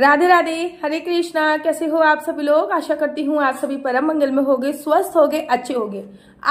राधे राधे हरे कृष्णा कैसे हो आप सभी लोग आशा करती हूँ आप सभी परम मंगल में होगे स्वस्थ होगे अच्छे होंगे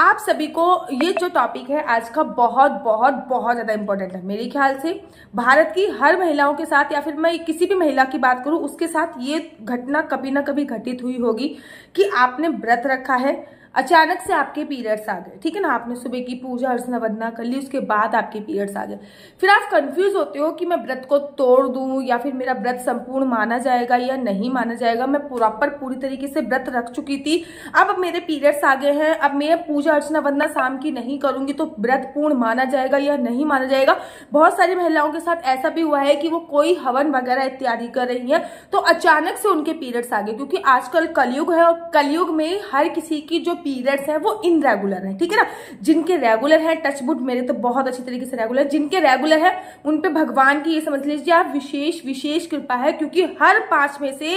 आप सभी को ये जो टॉपिक है आज का बहुत बहुत बहुत ज़्यादा इंपॉर्टेंट है मेरे ख्याल से भारत की हर महिलाओं के साथ या फिर मैं किसी भी महिला की बात करूँ उसके साथ ये घटना कभी ना कभी घटित हुई होगी कि आपने व्रत रखा है अचानक से आपके पीरियड्स आ गए ठीक है ना आपने सुबह की पूजा अर्चना वंदना कर ली उसके बाद आपके पीरियड्स आ गए फिर आप कंफ्यूज होते हो कि मैं व्रत को तोड़ दूं या फिर मेरा व्रत संपूर्ण माना जाएगा या नहीं माना जाएगा मैं प्रॉपर पूरी तरीके से व्रत रख चुकी थी अब मेरे पीरियड्स आ गए हैं अब मैं पूजा अर्चना वंदना शाम की नहीं करूंगी तो व्रत पूर्ण माना जाएगा या नहीं माना जाएगा बहुत सारी महिलाओं के साथ ऐसा भी हुआ है कि वो कोई हवन वगैरह इत्यादि कर रही है तो अचानक से उनके पीरियड्स आ गए क्योंकि आजकल कलयुग है और कलयुग में हर किसी की जो पीरियड्स हैं वो इनरेगुलर हैं ठीक है ना जिनके रेगुलर हैं टचबुड मेरे तो बहुत अच्छी तरीके से रेगुलर है जिनके रेगुलर हैं उन पे भगवान की ये समझ लीजिए आप विशेष विशेष कृपा है क्योंकि हर पांच में से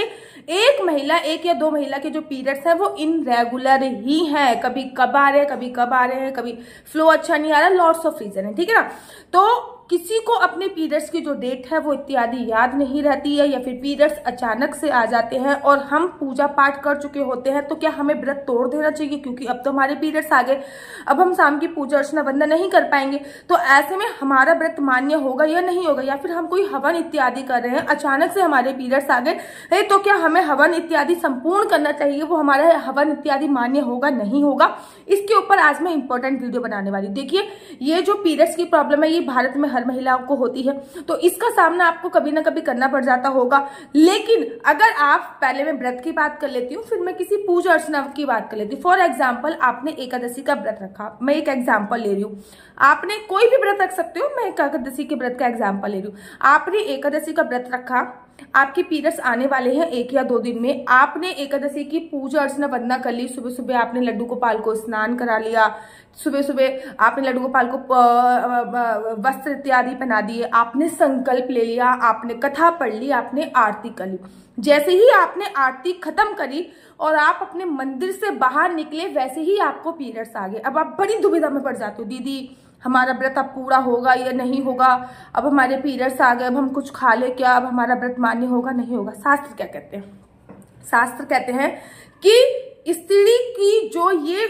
एक महिला एक या दो महिला के जो पीरियड्स हैं वो इनरेगुलर ही हैं कभी कब आ रहे हैं कभी कब आ रहे हैं कभी फ्लो अच्छा नहीं आ रहा लॉर्ड्स ऑफ रीजन है ठीक है ना तो किसी को अपने पीरियड्स की जो डेट है वो इत्यादि याद नहीं रहती है या फिर पीरियड्स अचानक से आ जाते हैं और हम पूजा पाठ कर चुके होते हैं तो क्या हमें व्रत तोड़ देना चाहिए क्योंकि अब तो हमारे पीरियड्स आ गए अब हम शाम की पूजा अर्चना वंदन नहीं कर पाएंगे तो ऐसे में हमारा व्रत मान्य होगा या नहीं होगा या फिर हम कोई हवन इत्यादि कर रहे हैं अचानक से हमारे पीरियड्स आ गए तो क्या हमें हवन इत्यादि संपूर्ण करना चाहिए वो हमारा हवन इत्यादि मान्य होगा नहीं होगा इसके ऊपर आज मैं इंपॉर्टेंट वीडियो बनाने वाली देखिए ये जो पीरियड्स की प्रॉब्लम है ये भारत में हर महिलाओं को होती है तो इसका सामना आपको कभी ना कभी करना पड़ जाता होगा लेकिन अगर आप पहले मैं व्रत की बात कर लेती हूँ फिर मैं किसी पूजा अर्चना की बात कर लेती हूँ फॉर एग्जाम्पल आपने एकादशी का व्रत रखा मैं एक एग्जाम्पल ले रही हूँ आपने कोई भी व्रत रख सकते हो मैं एकादशी के व्रत का एग्जाम्पल ले रही हूँ आपने एकादशी का व्रत रखा आपके पीरियड्स आने वाले हैं एक या दो दिन में आपने एकादशी की पूजा अर्चना वंदना कर ली सुबह सुबह आपने लड्डू गोपाल को स्नान करा लिया सुबह सुबह आपने लड्डू गोपाल को वस्त्र इत्यादि पहना दिए आपने संकल्प ले लिया आपने कथा पढ़ ली आपने आरती कर ली जैसे ही आपने आरती खत्म करी और आप अपने मंदिर से बाहर निकले वैसे ही आपको पीरियड्स आ गए अब आप बड़ी दुविधा में पड़ जाते हो दीदी हमारा व्रत अब पूरा होगा या नहीं होगा अब हमारे पीरियड्स आ गए अब हम कुछ खा ले क्या अब हमारा व्रत मान्य होगा नहीं होगा शास्त्र क्या कहते हैं शास्त्र कहते हैं कि स्त्री की जो ये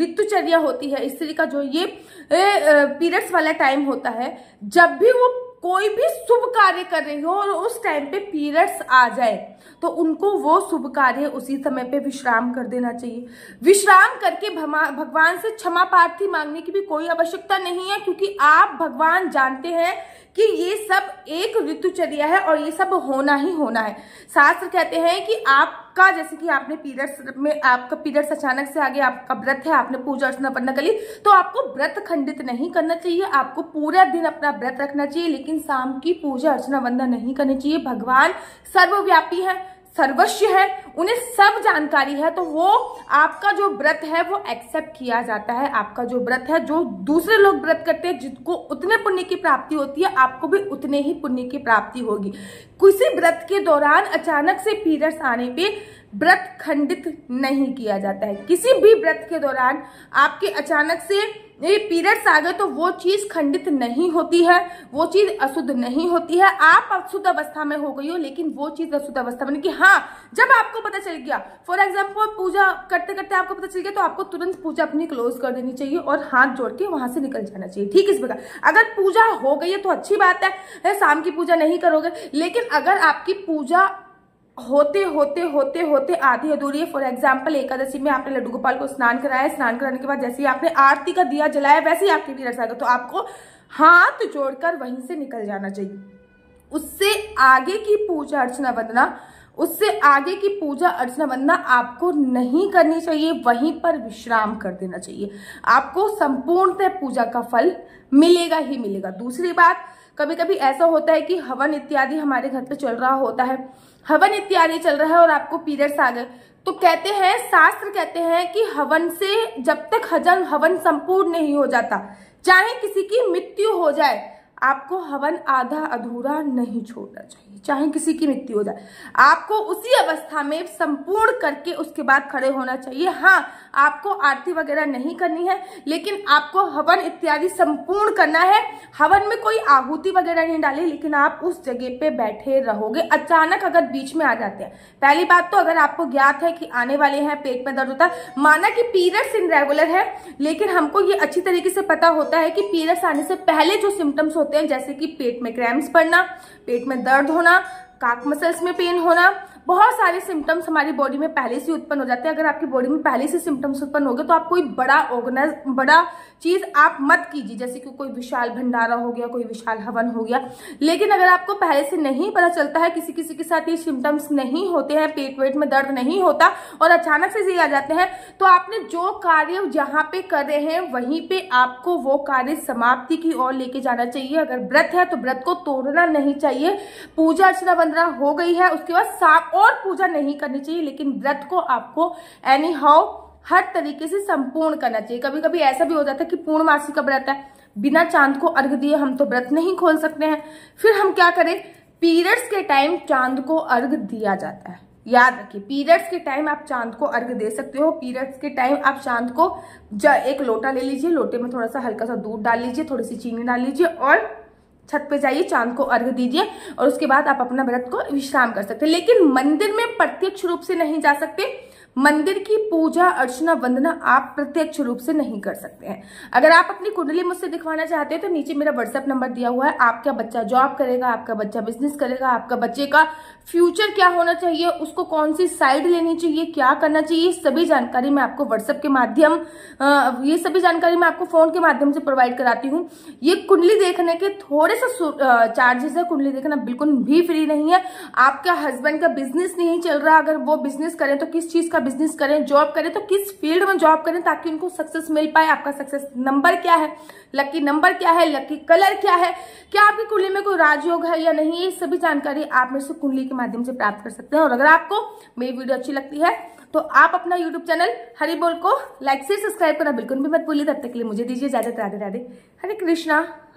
ऋतुचर्या होती है स्त्री का जो ये पीरियड्स वाला टाइम होता है जब भी वो कोई भी शुभ कार्य कर रही हो और उस टाइम पे पीरियड्स आ जाए तो उनको वो शुभ कार्य उसी समय पे विश्राम कर देना चाहिए विश्राम करके भगवान से क्षमा प्रार्थी मांगने की भी कोई आवश्यकता नहीं है क्योंकि आप भगवान जानते हैं कि ये सब एक ऋतुचर्या है और ये सब होना ही होना है शास्त्र कहते हैं कि आपका जैसे कि आपने पीरियड्स में आपका पीरियड्स अचानक से आगे आपका व्रत है आपने पूजा अर्चना पढ़ना कर ली तो आपको व्रत खंडित नहीं करना चाहिए आपको पूरा दिन अपना व्रत रखना चाहिए लेकिन शाम की पूजा अर्चना वंदना नहीं करनी चाहिए भगवान सर्वव्यापी है सर्वस्व है उन्हें सब जानकारी है तो वो आपका जो व्रत है वो एक्सेप्ट किया जाता है आपका जो व्रत है जो दूसरे लोग व्रत करते हैं जिनको उतने पुण्य की प्राप्ति होती है आपको भी उतने ही पुण्य की प्राप्ति होगी किसी व्रत के दौरान अचानक से पीरियड्स आने पे व्रत खंडित नहीं किया जाता है किसी भी व्रत के दौरान आपके अचानक से ये पीरियड्स आ गए तो वो चीज खंडित नहीं होती है वो चीज अशुद्ध नहीं होती है आप अशुद्ध अवस्था में हो गई हो लेकिन वो चीज अशुद्ध अवस्था में कि हाँ जब आपको पता चल गया फॉर एग्जाम्पल पूजा करते करते आपको पता चल गया तो आपको तुरंत पूजा अपनी क्लोज कर देनी चाहिए और हाथ जोड़ के वहां से निकल जाना चाहिए ठीक इस प्रकार अगर पूजा हो गई है तो अच्छी बात है शाम की पूजा नहीं करोगे लेकिन अगर आपकी पूजा होते होते होते होते आधी अधूरी है फॉर एग्जाम्पल एकादशी में आपने लड्डू गोपाल को स्नान कराया स्नान कराने के बाद जैसे ही आपने आरती का दिया जलाया वैसे ही आपकी टीरस आएगा तो आपको हाथ जोड़कर वहीं से निकल जाना चाहिए उससे आगे की पूजा अर्चना बंदना उससे आगे की पूजा अर्चना बंदना आपको नहीं करनी चाहिए वहीं पर विश्राम कर देना चाहिए आपको संपूर्णतः पूजा का फल मिलेगा ही मिलेगा दूसरी बात कभी कभी ऐसा होता है कि हवन इत्यादि हमारे घर पे चल रहा होता है हवन इत्यादि चल रहा है और आपको पीरियड्स आ गए तो कहते हैं शास्त्र कहते हैं कि हवन से जब तक हजन हवन संपूर्ण नहीं हो जाता चाहे किसी की मृत्यु हो जाए आपको हवन आधा अधूरा नहीं छोड़ना चाहिए चाहे किसी की मृत्यु हो जाए आपको उसी अवस्था में संपूर्ण करके उसके बाद खड़े होना चाहिए हाँ आपको आरती वगैरह नहीं करनी है लेकिन आपको हवन इत्यादि संपूर्ण करना है हवन में कोई आहूति वगैरह नहीं डाली लेकिन आप उस जगह पे बैठे रहोगे अचानक अगर बीच में आ जाते हैं पहली बात तो अगर आपको ज्ञात है कि आने वाले हैं पेट में दर्द होता है माना कि पीरियड्स इनरेगुलर है लेकिन हमको ये अच्छी तरीके से पता होता है कि पीरियड्स आने से पहले जो सिम्टम्स होते हैं जैसे कि पेट में क्रैम्स पड़ना पेट में दर्द होना काक मसल्स में पेन होना बहुत सारे सिम्टम्स हमारी बॉडी में पहले से उत्पन्न हो जाते हैं अगर आपकी बॉडी में पहले से सिम्टम्स उत्पन्न हो गए तो आप कोई बड़ा ऑर्गेनाइज बड़ा चीज आप मत कीजिए जैसे कि कोई विशाल भंडारा हो गया कोई विशाल हवन हो गया लेकिन अगर आपको पहले से नहीं पता चलता है किसी किसी के साथ ये सिम्टम्स नहीं होते हैं पेट वेट में दर्द नहीं होता और अचानक से ये आ जाते हैं तो आपने जो कार्य जहाँ पे कर रहे हैं वहीं पे आपको वो कार्य समाप्ति की ओर लेके जाना चाहिए अगर व्रत है तो व्रत को तोड़ना नहीं चाहिए पूजा अर्चना वंदना हो गई है उसके बाद साफ और पूजा नहीं करनी चाहिए लेकिन व्रत को आपको एनी हाउ हर तरीके से संपूर्ण करना चाहिए कभी कभी ऐसा भी हो जाता है कि पूर्णमासी का व्रत है बिना चांद को अर्घ दिए हम तो व्रत नहीं खोल सकते हैं फिर हम क्या करें पीरियड्स के टाइम चांद को अर्घ दिया जाता है याद रखिए पीरियड्स के टाइम आप चांद को अर्घ दे सकते हो पीरियड्स के टाइम आप चांद को एक लोटा ले लीजिए लोटे में थोड़ा सा हल्का सा दूध डाल लीजिए थोड़ी सी चीनी डाल लीजिए और छत पे जाइए चांद को अर्घ दीजिए और उसके बाद आप अपना व्रत को विश्राम कर सकते हैं लेकिन मंदिर में प्रत्यक्ष रूप से नहीं जा सकते मंदिर की पूजा अर्चना वंदना आप प्रत्यक्ष रूप से नहीं कर सकते हैं अगर आप अपनी कुंडली मुझसे दिखवाना चाहते हैं तो नीचे मेरा व्हाट्सएप नंबर दिया हुआ है आपका बच्चा जॉब करेगा आपका बच्चा बिजनेस करेगा आपका बच्चे का फ्यूचर क्या होना चाहिए उसको कौन सी साइड लेनी चाहिए क्या करना चाहिए सभी जानकारी मैं आपको व्हाट्सएप के माध्यम ये सभी जानकारी मैं आपको फोन के माध्यम से प्रोवाइड कराती हूँ ये कुंडली देखने के थोड़े से चार्जेस है कुंडली देखना बिल्कुल भी फ्री नहीं है आपका हस्बैंड का बिजनेस नहीं चल रहा अगर वो बिजनेस करें तो किस चीज का बिजनेस करें जॉब करें तो किस फील्ड में जॉब करें ताकि उनको सक्सेस मिल पाए आपका सक्सेस नंबर क्या है लकी नंबर क्या है लकी कलर क्या है क्या आपकी कुंडली में कोई राजयोग है या नहीं ये सभी जानकारी आप मेरे से कुंडली के माध्यम से प्राप्त कर सकते हैं और अगर आपको मेरी वीडियो अच्छी लगती है तो आप अपना यूट्यूब चैनल हरी बोल को लाइक से सब्सक्राइब करना बिल्कुल भी मत भूलिए तब तक के लिए मुझे दीजिए ज्यादा राधे राधे हरे कृष्णा